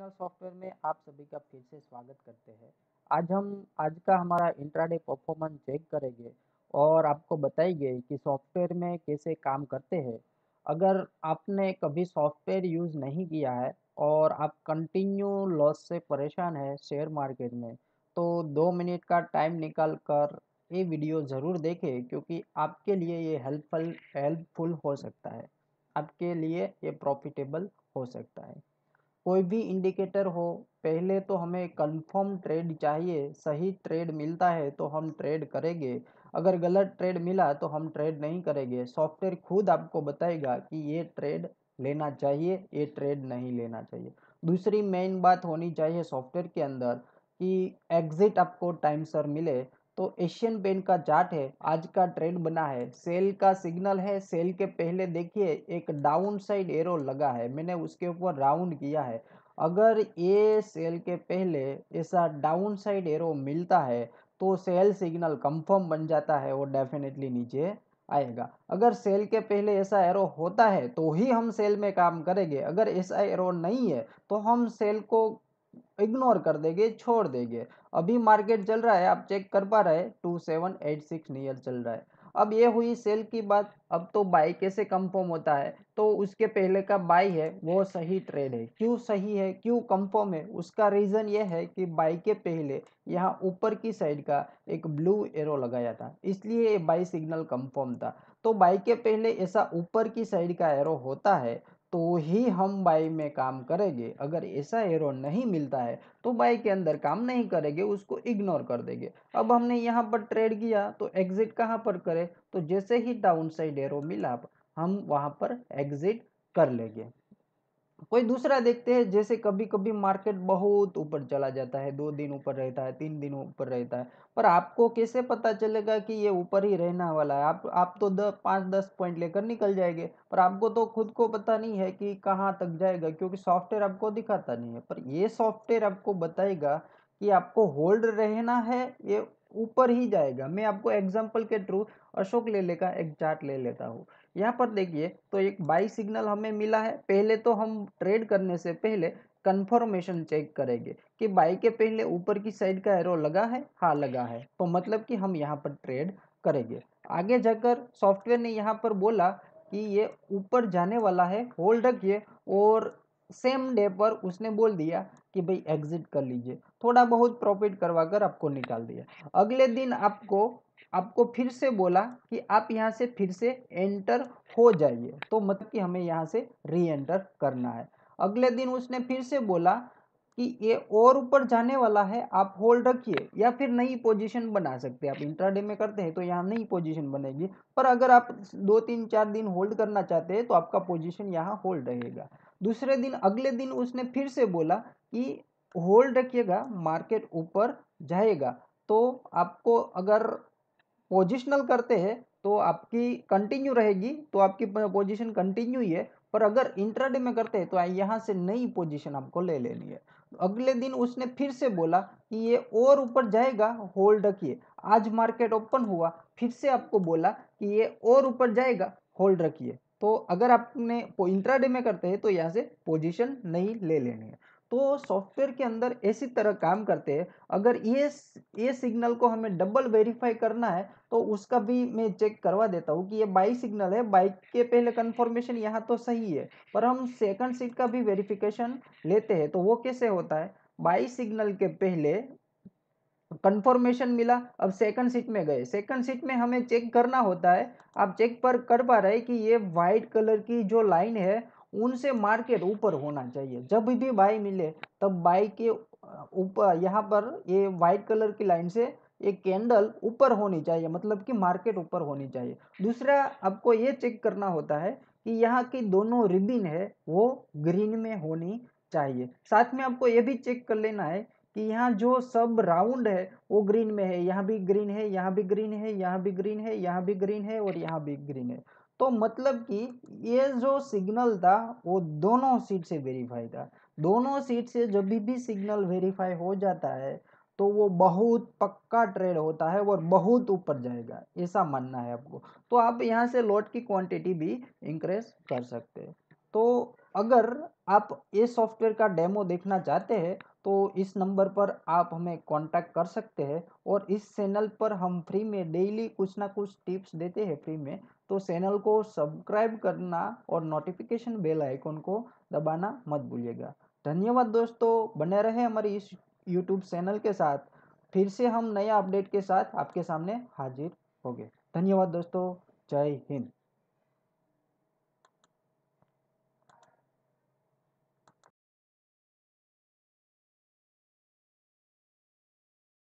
software में आप सभी का फिर से स्वागत करते हैं आज हम आज का हमारा इंट्राडे परफॉर्मेंस चेक करेंगे और आपको बताएंगे कि सॉफ्टवेयर में कैसे काम करते हैं अगर आपने कभी सॉफ्टवेयर यूज़ नहीं किया है और आप कंटिन्यू लॉस से परेशान है शेयर मार्केट में तो दो मिनट का टाइम निकाल कर ये वीडियो ज़रूर देखें क्योंकि आपके लिए ये हेल्पफुल हेल्पफुल हो सकता है आपके लिए ये प्रॉफिटेबल हो सकता है कोई भी इंडिकेटर हो पहले तो हमें कंफर्म ट्रेड चाहिए सही ट्रेड मिलता है तो हम ट्रेड करेंगे अगर गलत ट्रेड मिला तो हम ट्रेड नहीं करेंगे सॉफ्टवेयर खुद आपको बताएगा कि ये ट्रेड लेना चाहिए ये ट्रेड नहीं लेना चाहिए दूसरी मेन बात होनी चाहिए सॉफ्टवेयर के अंदर कि एग्ज़िट आपको टाइम सर मिले तो एशियन पेंट का चार्ट है आज का ट्रेंड बना है सेल का सिग्नल है सेल के पहले देखिए एक डाउन साइड एरो लगा है मैंने उसके ऊपर राउंड किया है अगर ये सेल के पहले ऐसा डाउन साइड एरो मिलता है तो सेल सिग्नल कंफर्म बन जाता है वो डेफिनेटली नीचे आएगा अगर सेल के पहले ऐसा एरो होता है तो ही हम सेल में काम करेंगे अगर ऐसा एरो नहीं है तो हम सेल को इग्नोर कर देंगे छोड़ देंगे अभी मार्केट चल रहा है आप चेक कर पा रहे two seven eight six near चल रहा है अब ये हुई सेल की बात अब तो बाई कैसे कंफर्म होता है तो उसके पहले का बाई है वो सही ट्रेड है क्यों सही है क्यों कंफर्म है उसका रीज़न ये है कि बाई के पहले यहाँ ऊपर की साइड का एक ब्लू एरो लगाया था इसलिए ये बाई सिग्नल कंफर्म था तो बाई के पहले ऐसा ऊपर की साइड का एरो होता है तो ही हम बाई में काम करेंगे अगर ऐसा एरो नहीं मिलता है तो बाई के अंदर काम नहीं करेंगे उसको इग्नोर कर देंगे अब हमने यहाँ पर ट्रेड किया तो एग्जिट कहाँ पर करें तो जैसे ही डाउन साइड एरो मिला हम वहाँ पर एग्जिट कर लेंगे कोई दूसरा देखते हैं जैसे कभी कभी मार्केट बहुत ऊपर चला जाता है दो दिन ऊपर रहता है तीन दिन ऊपर रहता है पर आपको कैसे पता चलेगा कि ये ऊपर ही रहना वाला है आप आप तो द पाँच दस पॉइंट लेकर निकल जाएंगे पर आपको तो खुद को पता नहीं है कि कहाँ तक जाएगा क्योंकि सॉफ्टवेयर आपको दिखाता नहीं है पर ये सॉफ्टवेयर आपको बताएगा कि आपको होल्ड रहना है ये ऊपर ही जाएगा मैं आपको एग्जाम्पल के थ्रू अशोक लेले का एक चार्ट ले लेता हूँ यहाँ पर देखिए तो एक बाई सिग्नल हमें मिला है पहले तो हम ट्रेड करने से पहले कंफर्मेशन चेक करेंगे कि बाई के पहले ऊपर की साइड का एरो लगा है हाँ लगा है तो मतलब कि हम यहाँ पर ट्रेड करेंगे आगे जाकर सॉफ्टवेयर ने यहाँ पर बोला कि ये ऊपर जाने वाला है होल्ड रखिए और सेम डे पर उसने बोल दिया कि भाई एग्जिट कर लीजिए थोड़ा बहुत प्रॉफिट करवा कर आपको निकाल दिया अगले दिन आपको आपको फिर से बोला कि आप यहाँ से फिर से एंटर हो जाइए तो मतलब कि हमें यहाँ से री एंटर करना है अगले दिन उसने फिर से बोला कि ये और ऊपर जाने वाला है आप होल्ड रखिए या फिर नई पोजीशन बना सकते हैं आप इंट्राडे में करते हैं तो यहाँ नई पोजीशन बनेगी पर अगर आप दो तीन चार दिन होल्ड करना चाहते हैं तो आपका पोजीशन यहाँ होल्ड रहेगा दूसरे दिन अगले दिन उसने फिर से बोला कि होल्ड रखिएगा मार्केट ऊपर जाएगा तो आपको अगर पोजिशनल करते हैं तो आपकी कंटिन्यू रहेगी तो आपकी पोजीशन कंटिन्यू ही है पर अगर इंट्राडे में करते हैं तो यहाँ से नई पोजीशन आपको ले लेनी है अगले दिन उसने फिर से बोला कि ये और ऊपर जाएगा होल्ड रखिए आज मार्केट ओपन हुआ फिर से आपको बोला कि ये और ऊपर जाएगा होल्ड रखिए तो अगर आपने इंट्राडे में करते हैं तो यहाँ से पोजीशन नहीं ले लेनी है तो सॉफ्टवेयर के अंदर ऐसी तरह काम करते हैं अगर ये ये सिग्नल को हमें डबल वेरीफाई करना है तो उसका भी मैं चेक करवा देता हूँ कि ये बाई सिग्नल है बाई के पहले कन्फर्मेशन यहाँ तो सही है पर हम सेकंड सीट का भी वेरिफिकेशन लेते हैं तो वो कैसे होता है बाई सिग्नल के पहले कंफर्मेशन मिला अब सेकंड सीट में गए सेकंड सीट में हमें चेक करना होता है आप चेक पर कर पा रहे कि ये वाइट कलर की जो लाइन है उनसे मार्केट ऊपर होना चाहिए जब भी बाई मिले तब बाई के ऊपर यहाँ पर ये वाइट कलर की लाइन से ये कैंडल ऊपर होनी चाहिए मतलब कि मार्केट ऊपर होनी चाहिए दूसरा आपको ये चेक करना होता है कि यहाँ की दोनों रिबिन है वो ग्रीन में होनी चाहिए साथ में आपको ये भी चेक कर लेना है कि यहाँ जो सब राउंड है वो ग्रीन में है यहाँ भी ग्रीन है यहाँ भी ग्रीन है यहाँ भी ग्रीन है यहाँ भी ग्रीन है और यहाँ भी ग्रीन है तो मतलब कि ये जो सिग्नल था वो दोनों सीट से वेरीफाई था दोनों सीट से जब भी सिग्नल वेरीफाई हो जाता है तो वो बहुत पक्का ट्रेड होता है और बहुत ऊपर जाएगा ऐसा मानना है आपको तो आप यहाँ से लॉट की क्वांटिटी भी इंक्रेज कर सकते हैं तो अगर आप ये सॉफ्टवेयर का डेमो देखना चाहते हैं तो इस नंबर पर आप हमें कांटेक्ट कर सकते हैं और इस चैनल पर हम फ्री में डेली कुछ ना कुछ टिप्स देते हैं फ्री में तो चैनल को सब्सक्राइब करना और नोटिफिकेशन बेल आइकॉन को दबाना मत भूलिएगा धन्यवाद दोस्तों बने रहे हमारी इस यूट्यूब चैनल के साथ फिर से हम नया अपडेट के साथ आपके सामने हाजिर होंगे धन्यवाद दोस्तों जय हिंद